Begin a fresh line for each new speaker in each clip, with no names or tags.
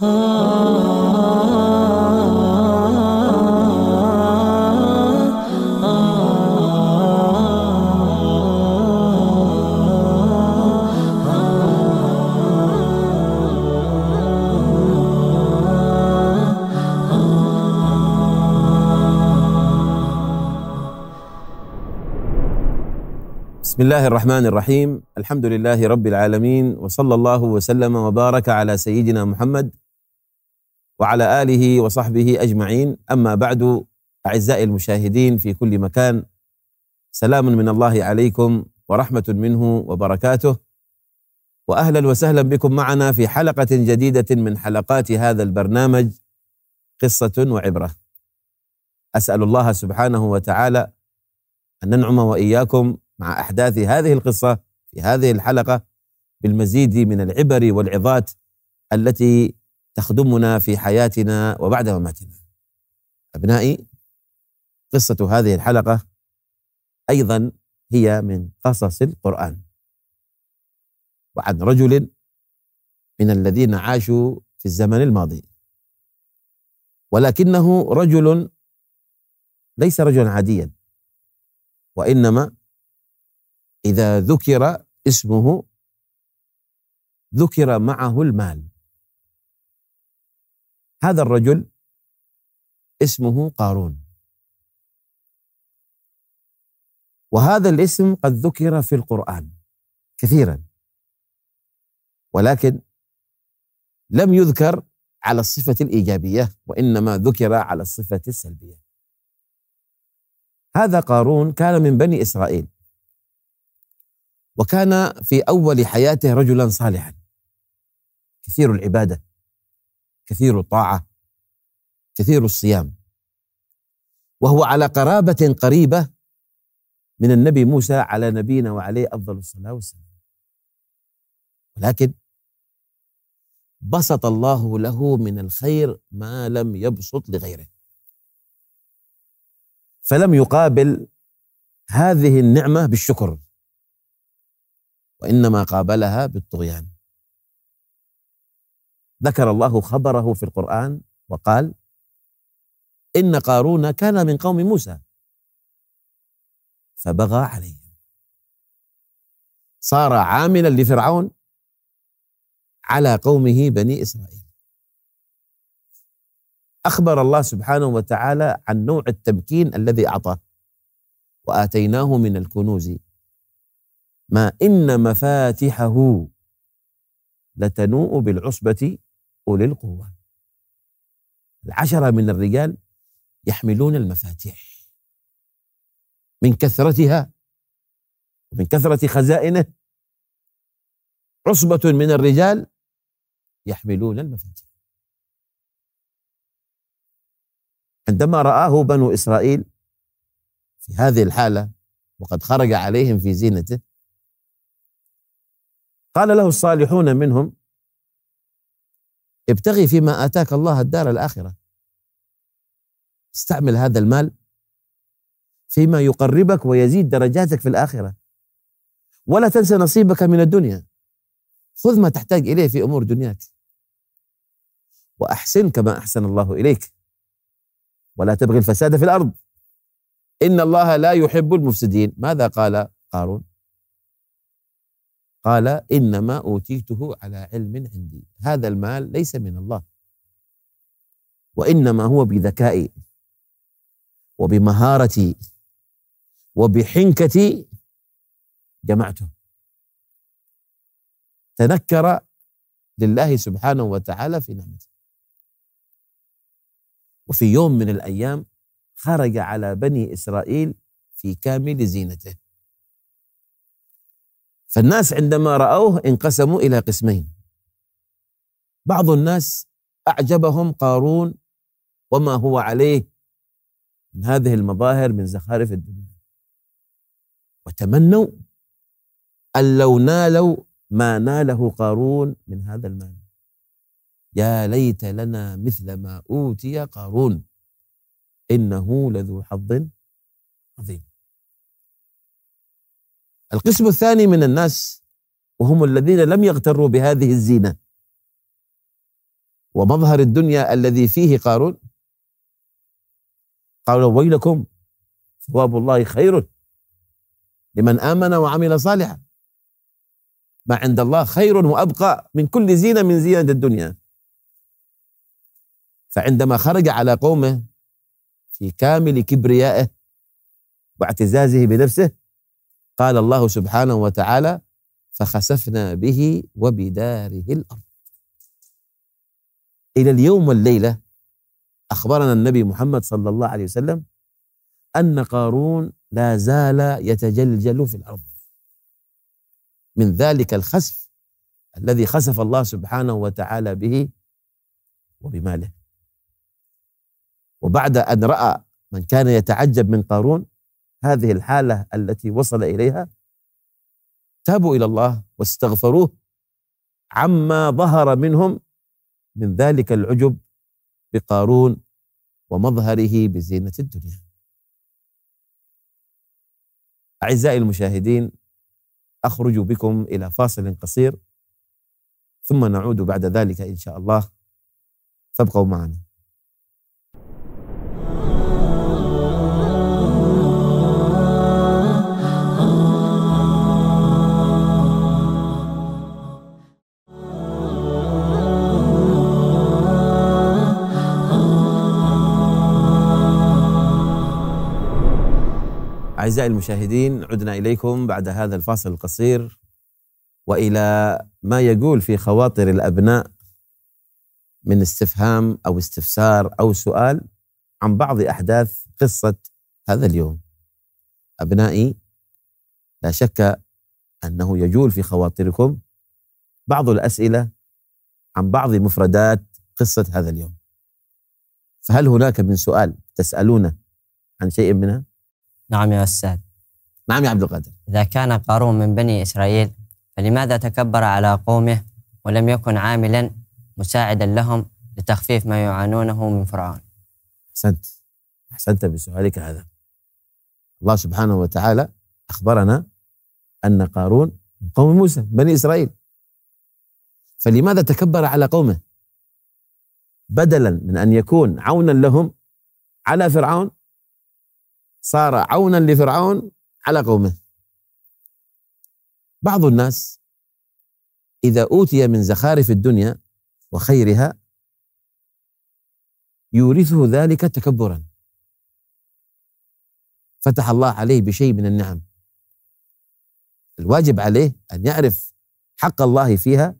بسم الله الرحمن الرحيم الحمد لله رب العالمين وصلى الله وسلم وبارك على سيدنا محمد وعلى آله وصحبه أجمعين أما بعد أعزائي المشاهدين في كل مكان سلام من الله عليكم ورحمة منه وبركاته وأهلا وسهلا بكم معنا في حلقة جديدة من حلقات هذا البرنامج قصة وعبرة أسأل الله سبحانه وتعالى أن ننعم وإياكم مع أحداث هذه القصة في هذه الحلقة بالمزيد من العبر والعظات التي تخدمنا في حياتنا وبعد مماتنا أبنائي قصة هذه الحلقة أيضا هي من قصص القرآن وعن رجل من الذين عاشوا في الزمن الماضي ولكنه رجل ليس رجلا عاديا وإنما إذا ذكر اسمه ذكر معه المال هذا الرجل اسمه قارون وهذا الاسم قد ذكر في القرآن كثيرا ولكن لم يذكر على الصفة الإيجابية وإنما ذكر على الصفة السلبية هذا قارون كان من بني إسرائيل وكان في أول حياته رجلا صالحا كثير العبادة كثير الطاعه كثير الصيام وهو على قرابه قريبه من النبي موسى على نبينا وعليه افضل الصلاه والسلام ولكن بسط الله له من الخير ما لم يبسط لغيره فلم يقابل هذه النعمه بالشكر وانما قابلها بالطغيان ذكر الله خبره في القرآن وقال إن قارون كان من قوم موسى فبغى عليهم صار عاملا لفرعون على قومه بني إسرائيل أخبر الله سبحانه وتعالى عن نوع التمكين الذي أعطاه وآتيناه من الكنوز ما إن مفاتحه لتنوء بالعصبة أولي القوة العشرة من الرجال يحملون المفاتيح من كثرتها ومن كثرة خزائنه عصبة من الرجال يحملون المفاتيح عندما رآه بنو إسرائيل في هذه الحالة وقد خرج عليهم في زينته قال له الصالحون منهم ابتغي فيما آتاك الله الدار الآخرة استعمل هذا المال فيما يقربك ويزيد درجاتك في الآخرة ولا تنسى نصيبك من الدنيا خذ ما تحتاج إليه في أمور دنياك وأحسن كما أحسن الله إليك ولا تبغي الفساد في الأرض إن الله لا يحب المفسدين ماذا قال قارون قال إنما أوتيته على علم عندي هذا المال ليس من الله وإنما هو بذكائي وبمهارتي وبحنكتي جمعته تنكر لله سبحانه وتعالى في نعمته وفي يوم من الأيام خرج على بني إسرائيل في كامل زينته فالناس عندما رأوه انقسموا إلى قسمين بعض الناس أعجبهم قارون وما هو عليه من هذه المظاهر من زخارف الدنيا وتمنوا أن لو نالوا ما ناله قارون من هذا المال يا ليت لنا مثل ما أوتي قارون إنه لذو حظ عظيم القسم الثاني من الناس وهم الذين لم يغتروا بهذه الزينه ومظهر الدنيا الذي فيه قارون قالوا ويلكم ثواب الله خير لمن امن وعمل صالحا ما عند الله خير وابقى من كل زينه من زينه الدنيا فعندما خرج على قومه في كامل كبريائه واعتزازه بنفسه قال الله سبحانه وتعالى فخسفنا به وبداره الارض الى اليوم والليله اخبرنا النبي محمد صلى الله عليه وسلم ان قارون لا زال يتجلجل في الارض من ذلك الخسف الذي خسف الله سبحانه وتعالى به وبماله وبعد ان راى من كان يتعجب من قارون هذه الحالة التي وصل إليها تابوا إلى الله واستغفروه عما ظهر منهم من ذلك العجب بقارون ومظهره بزينة الدنيا أعزائي المشاهدين أخرج بكم إلى فاصل قصير ثم نعود بعد ذلك إن شاء الله فابقوا معنا أعزائي المشاهدين عدنا إليكم بعد هذا الفاصل القصير وإلى ما يقول في خواطر الأبناء من استفهام أو استفسار أو سؤال عن بعض أحداث قصة هذا اليوم أبنائي لا شك أنه يجول في خواطركم بعض الأسئلة عن بعض مفردات قصة هذا اليوم فهل هناك من سؤال تسألونه عن شيء منها؟ نعم يا أستاذ نعم يا عبد القادر إذا كان قارون من بني إسرائيل فلماذا تكبر على قومه ولم يكن عاملا مساعدا لهم لتخفيف ما يعانونه من فرعون أحسنت أحسنت بسؤالك هذا الله سبحانه وتعالى أخبرنا أن قارون من قوم موسى بني إسرائيل فلماذا تكبر على قومه بدلا من أن يكون عونا لهم على فرعون صار عونا لفرعون على قومه بعض الناس إذا أوتي من زخارف الدنيا وخيرها يورثه ذلك تكبرا فتح الله عليه بشيء من النعم الواجب عليه أن يعرف حق الله فيها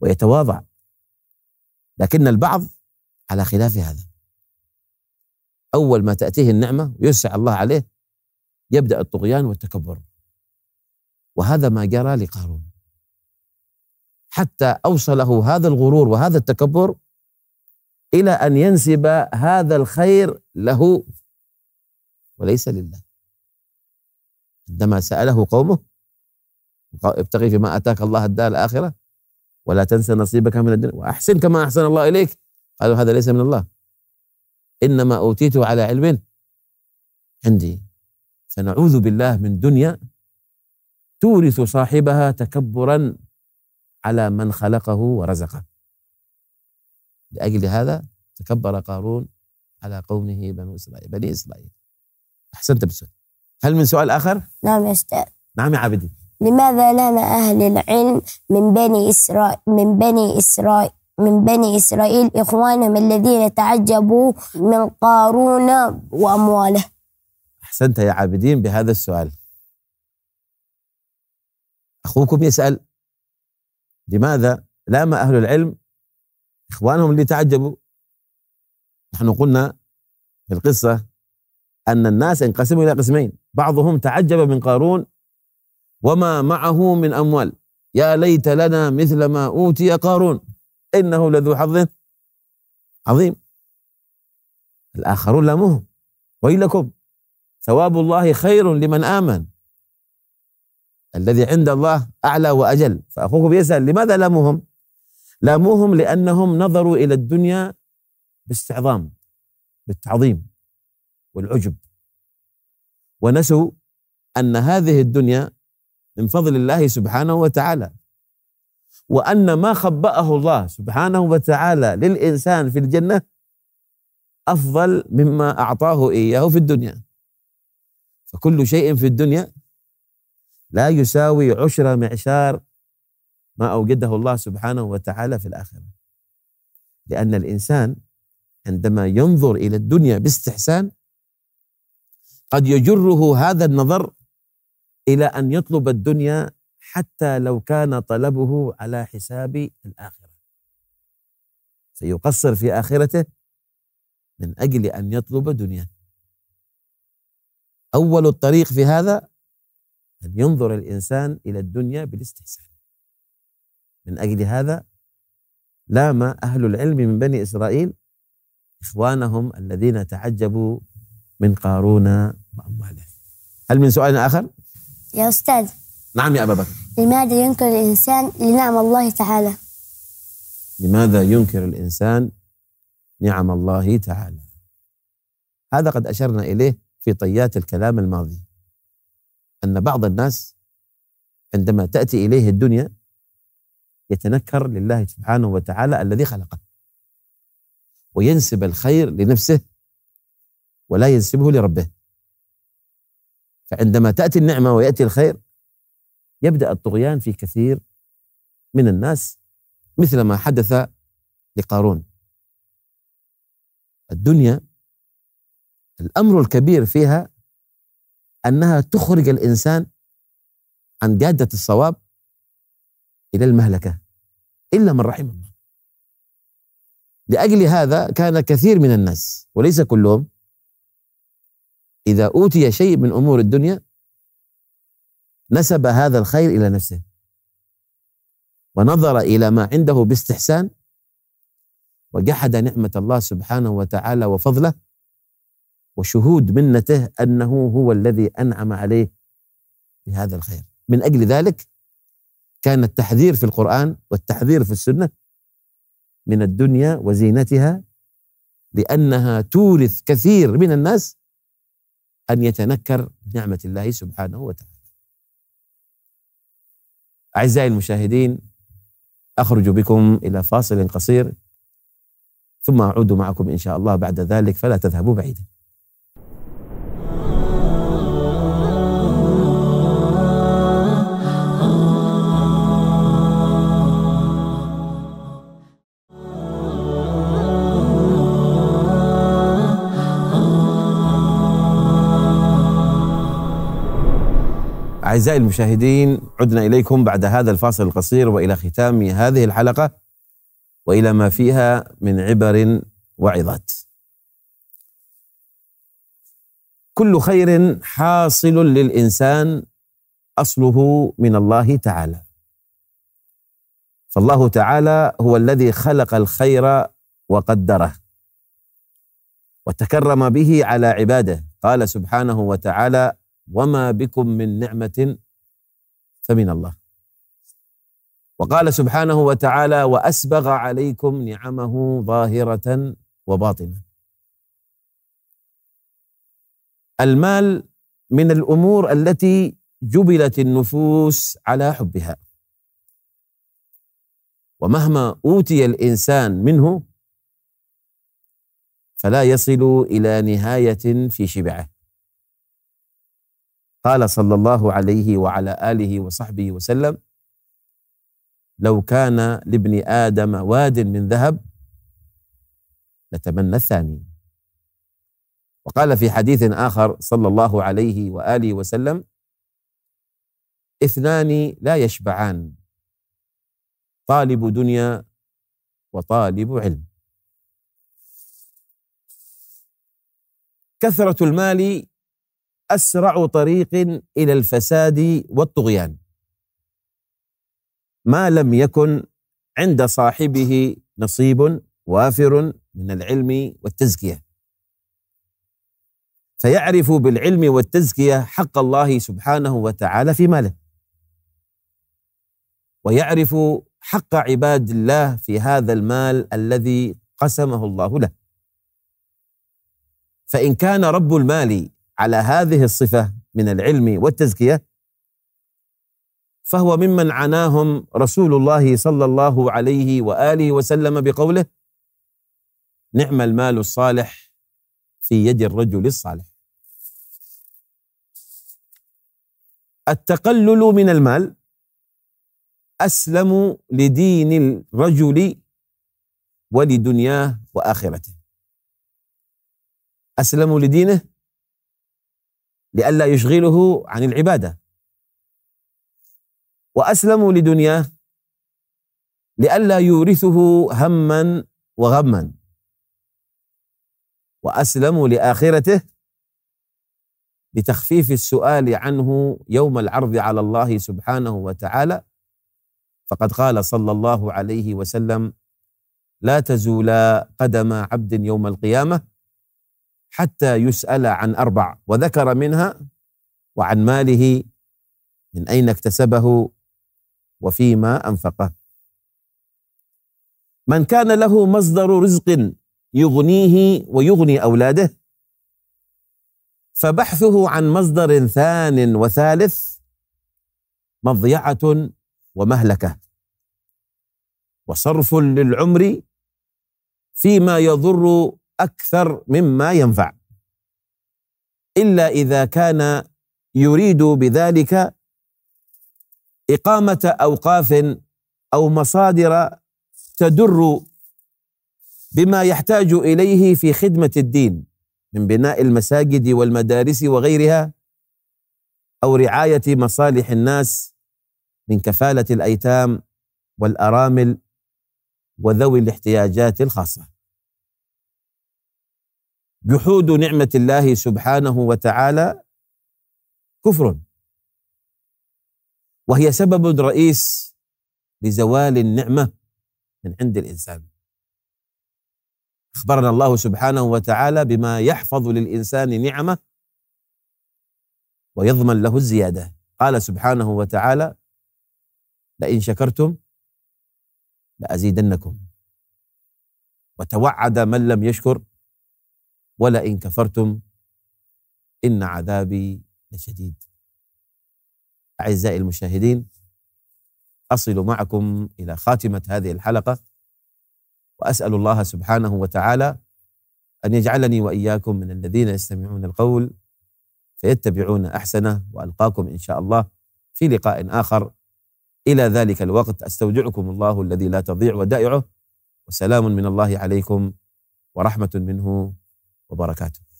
ويتواضع لكن البعض على خلاف هذا أول ما تأتيه النعمة ويسع الله عليه يبدأ الطغيان والتكبر وهذا ما جرى لقارون حتى أوصله هذا الغرور وهذا التكبر إلى أن ينسب هذا الخير له وليس لله عندما سأله قومه ابتغي فيما آتاك الله الدار الآخرة ولا تنسى نصيبك من الدنيا وأحسن كما أحسن الله إليك قالوا هذا ليس من الله إنما أوتيته على علم عندي فنعوذ بالله من دنيا تورث صاحبها تكبرا على من خلقه ورزقه لأجل هذا تكبر قارون على قومه بنو إسرائيل بني إسرائيل أحسنت بالسؤال هل من سؤال آخر؟ نعم يا أستاذ نعم يا عبدي لماذا نال أهل العلم من بني إسرائيل من بني إسرائيل من بني إسرائيل إخوانهم الذين تعجبوا من قارون وأمواله أحسنت يا عابدين بهذا السؤال أخوكم يسأل لماذا لام أهل العلم إخوانهم اللي تعجبوا نحن قلنا في القصة أن الناس انقسموا إلى قسمين بعضهم تعجب من قارون وما معه من أموال يا ليت لنا مثل ما أوتي قارون إنه لذو حظ عظيم الآخرون لاموهم ويلكم ثواب الله خير لمن آمن الذي عند الله أعلى وأجل فأخوك بيسأل لماذا لاموهم لاموهم لأنهم نظروا إلى الدنيا باستعظام بالتعظيم والعجب ونسوا أن هذه الدنيا من فضل الله سبحانه وتعالى وأن ما خبأه الله سبحانه وتعالى للإنسان في الجنة أفضل مما أعطاه إياه في الدنيا فكل شيء في الدنيا لا يساوي عشر معشار ما أوجده الله سبحانه وتعالى في الآخرة لأن الإنسان عندما ينظر إلى الدنيا باستحسان قد يجره هذا النظر إلى أن يطلب الدنيا حتى لو كان طلبه على حساب الآخرة سيقصر في آخرته من أجل أن يطلب دنيا أول الطريق في هذا أن ينظر الإنسان إلى الدنيا بالاستحسان من أجل هذا لام أهل العلم من بني إسرائيل إخوانهم الذين تعجبوا من قارون وأمواله هل من سؤال آخر؟ يا أستاذ نعم يا أبا بكر لماذا ينكر الإنسان لنعم الله تعالى لماذا ينكر الإنسان نعم الله تعالى هذا قد أشرنا إليه في طيات الكلام الماضي أن بعض الناس عندما تأتي إليه الدنيا يتنكر لله سبحانه وتعالى الذي خلقه وينسب الخير لنفسه ولا ينسبه لربه فعندما تأتي النعمة ويأتي الخير يبدأ الطغيان في كثير من الناس مثل ما حدث لقارون الدنيا الأمر الكبير فيها أنها تخرج الإنسان عن جادة الصواب إلى المهلكة إلا من رحم الله لأجل هذا كان كثير من الناس وليس كلهم إذا أوتي شيء من أمور الدنيا نسب هذا الخير الى نفسه ونظر الى ما عنده باستحسان وجحد نعمه الله سبحانه وتعالى وفضله وشهود منته انه هو الذي انعم عليه بهذا الخير من اجل ذلك كان التحذير في القران والتحذير في السنه من الدنيا وزينتها لانها تورث كثير من الناس ان يتنكر نعمه الله سبحانه وتعالى أعزائي المشاهدين أخرج بكم إلى فاصل قصير ثم أعود معكم إن شاء الله بعد ذلك فلا تذهبوا بعيداً أعزائي المشاهدين عدنا إليكم بعد هذا الفاصل القصير وإلى ختام هذه الحلقة وإلى ما فيها من عبر وعظات كل خير حاصل للإنسان أصله من الله تعالى فالله تعالى هو الذي خلق الخير وقدره وتكرم به على عباده قال سبحانه وتعالى وما بكم من نعمة فمن الله وقال سبحانه وتعالى وأسبغ عليكم نعمه ظاهرة وباطنة المال من الأمور التي جبلت النفوس على حبها ومهما أوتي الإنسان منه فلا يصل إلى نهاية في شبعه قال صلى الله عليه وعلى آله وصحبه وسلم لو كان لابن آدم واد من ذهب لتمنى الثاني وقال في حديث آخر صلى الله عليه وآله وسلم اثنان لا يشبعان طالب دنيا وطالب علم كثرة المال اسرع طريق الى الفساد والطغيان ما لم يكن عند صاحبه نصيب وافر من العلم والتزكيه فيعرف بالعلم والتزكيه حق الله سبحانه وتعالى في ماله ويعرف حق عباد الله في هذا المال الذي قسمه الله له فان كان رب المال على هذه الصفه من العلم والتزكيه فهو ممن عناهم رسول الله صلى الله عليه واله وسلم بقوله نعم المال الصالح في يد الرجل الصالح التقلل من المال اسلم لدين الرجل ولدنياه واخرته اسلم لدينه لئلا يشغله عن العباده واسلموا لدنياه لئلا يورثه هما وغما واسلموا لاخرته لتخفيف السؤال عنه يوم العرض على الله سبحانه وتعالى فقد قال صلى الله عليه وسلم لا تزولا قدم عبد يوم القيامه حتى يسأل عن أربع وذكر منها وعن ماله من أين اكتسبه وفيما أنفقه من كان له مصدر رزق يغنيه ويغني أولاده فبحثه عن مصدر ثان وثالث مضيعة ومهلكة وصرف للعمر فيما يضر أكثر مما ينفع إلا إذا كان يريد بذلك إقامة أوقاف أو مصادر تدر بما يحتاج إليه في خدمة الدين من بناء المساجد والمدارس وغيرها أو رعاية مصالح الناس من كفالة الأيتام والأرامل وذوي الاحتياجات الخاصة جحود نعمة الله سبحانه وتعالى كفر وهي سبب رئيس لزوال النعمة من عند الإنسان أخبرنا الله سبحانه وتعالى بما يحفظ للإنسان نعمة ويضمن له الزيادة قال سبحانه وتعالى لئن شكرتم لأزيدنكم وتوعد من لم يشكر ولئن كفرتم إن عذابي لشديد أعزائي المشاهدين أصل معكم إلى خاتمة هذه الحلقة وأسأل الله سبحانه وتعالى أن يجعلني وإياكم من الذين يستمعون القول فيتبعون أحسنه وألقاكم إن شاء الله في لقاء آخر إلى ذلك الوقت أستودعكم الله الذي لا تضيع ودائعه وسلام من الله عليكم ورحمة منه وبركاته